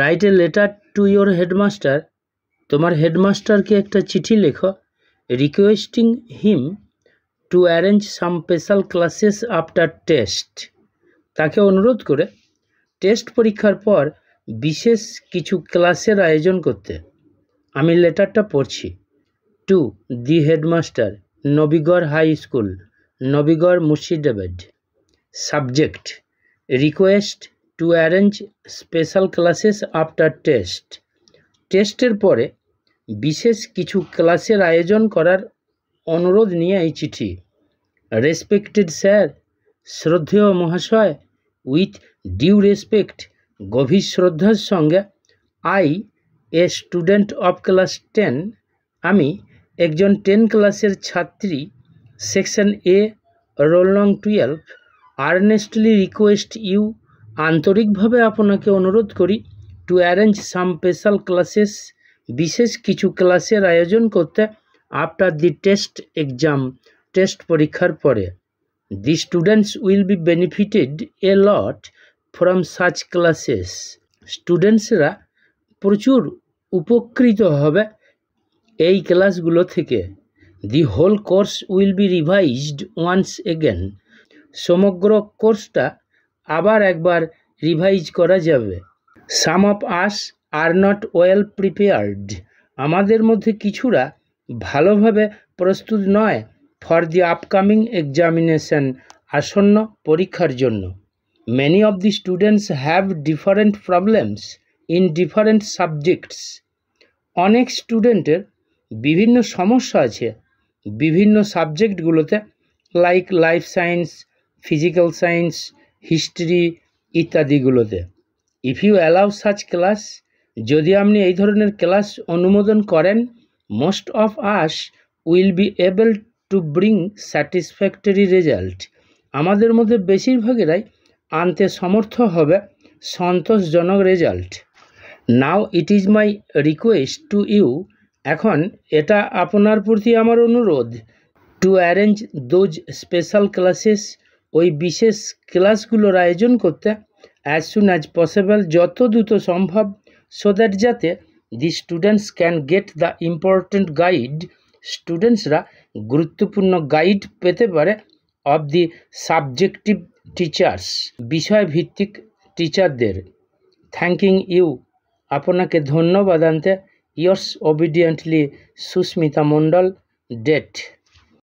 right a letter to your headmaster তোমার হেডমাস্টারকে একটা চিঠি লেখো requesting him to arrange some special classes after test তাকে অনুরোধ করে টেস্ট পরীক্ষার পর বিশেষ কিছু ক্লাসের আয়োজন করতে আমি লেটারটা পড়ছি to the headmaster Nabigarh high school Nabigarh Murshidabad subject request to arrange special classes after test টেস্টের পরে বিশেষ কিছু ক্লাসের আয়োজন করার অনুরোধ নিয়ে এই চিঠি রেসপেক্টেড স্যার শ্রদ্ধেয় মহাশয় উইথ ডিউ রেসপেক্ট গভীর শ্রদ্ধার সঙ্গে I a student of class ten আমি একজন টেন ক্লাসের ছাত্রী সেকশন এ রোল নং টুয়েলভ আর্নেস্টলি রিকোয়েস্ট ইউ আন্তরিকভাবে আপনাকে অনুরোধ করি to arrange some special classes বিশেষ কিছু ক্লাসের আয়োজন করতে after the test exam test পরীক্ষার পরে the students will be benefited a lot from such classes স্টুডেন্টসরা প্রচুর উপকৃত হবে এই ক্লাসগুলো থেকে the whole course will be revised once again সমগ্র কোর্সটা আবার একবার রিভাইজ করা যাবে some of us are not well prepared আমাদের মধ্যে কিছুরা ভালোভাবে প্রস্তুত নয় ফর দি আপকামিং এক্সামিনেশন আসন্ন পরীক্ষার জন্য many of the students have different problems in different subjects অনেক স্টুডেন্টের বিভিন্ন সমস্যা আছে বিভিন্ন সাবজেক্টগুলোতে like life science physical science history ইত্যাদিগুলোতে if you allow such class যদি আপনি এই ধরনের ক্লাস অনুমোদন করেন most of us will be able to bring satisfactory result আমাদের মধ্যে বেশিরভাগেরাই আনতে সমর্থ হবে সন্তোষজনক result now it is my request to you এখন এটা আপনার প্রতি আমার অনুরোধ to arrange those special classes ওই বিশেষ ক্লাসগুলোর আয়োজন করতে অ্যাজ সুন অ্যাজ পসিবল যত দ্রুত সম্ভব সো দ্যাট যাতে the students can get the important guide স্টুডেন্টসরা গুরুত্বপূর্ণ গাইড পেতে পারে অব দি সাবজেক্টিভ টিচার্স বিষয়ভিত্তিক টিচারদের থ্যাংকিং ইউ আপনাকে ধন্যবাদ আনতে yours obediently Susmita Mondal date